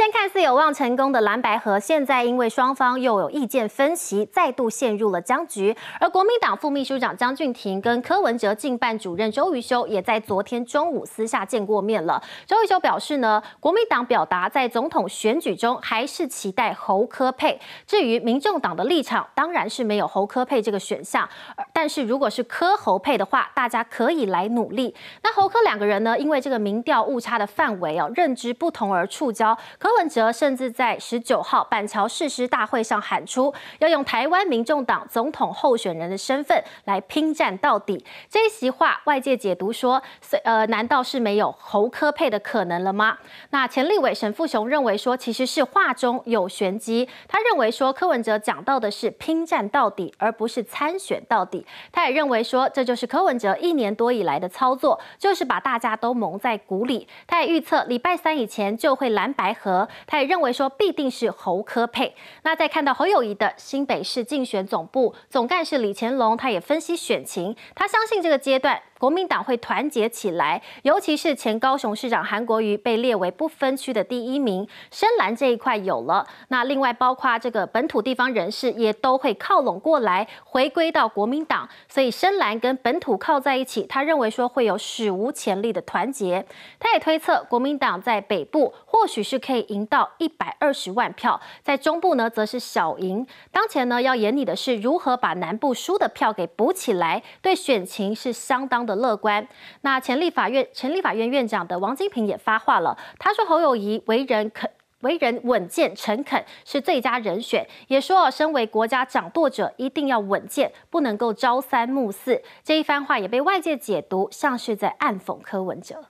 先看似有望成功的蓝白河，现在因为双方又有意见分歧，再度陷入了僵局。而国民党副秘书长张俊庭跟柯文哲进办主任周瑜修也在昨天中午私下见过面了。周瑜修表示呢，国民党表达在总统选举中还是期待侯科配。至于民众党的立场，当然是没有侯科配这个选项。但是如果是柯侯配的话，大家可以来努力。那侯柯两个人呢，因为这个民调误差的范围哦，认知不同而触礁。柯文哲甚至在十九号板桥誓师大会上喊出要用台湾民众党总统候选人的身份来拼战到底。这一席话，外界解读说，呃，难道是没有侯科佩的可能了吗？那前立委沈富雄认为说，其实是话中有玄机。他认为说，柯文哲讲到的是拼战到底，而不是参选到底。他也认为说，这就是柯文哲一年多以来的操作，就是把大家都蒙在鼓里。他也预测，礼拜三以前就会蓝白合。他也认为说必定是侯科配。那在看到侯友谊的新北市竞选总部总干事李乾隆，他也分析选情，他相信这个阶段。国民党会团结起来，尤其是前高雄市长韩国瑜被列为不分区的第一名，深蓝这一块有了，那另外包括这个本土地方人士也都会靠拢过来，回归到国民党，所以深蓝跟本土靠在一起，他认为说会有史无前例的团结。他也推测，国民党在北部或许是可以赢到一百二十万票，在中部呢则是小赢。当前呢要演你的是如何把南部输的票给补起来，对选情是相当。的乐观，那前立法院前立法院院长的王金平也发话了，他说侯友谊为人肯为人稳健诚恳是最佳人选，也说身为国家掌舵者一定要稳健，不能够朝三暮四。这一番话也被外界解读像是在暗讽柯文哲。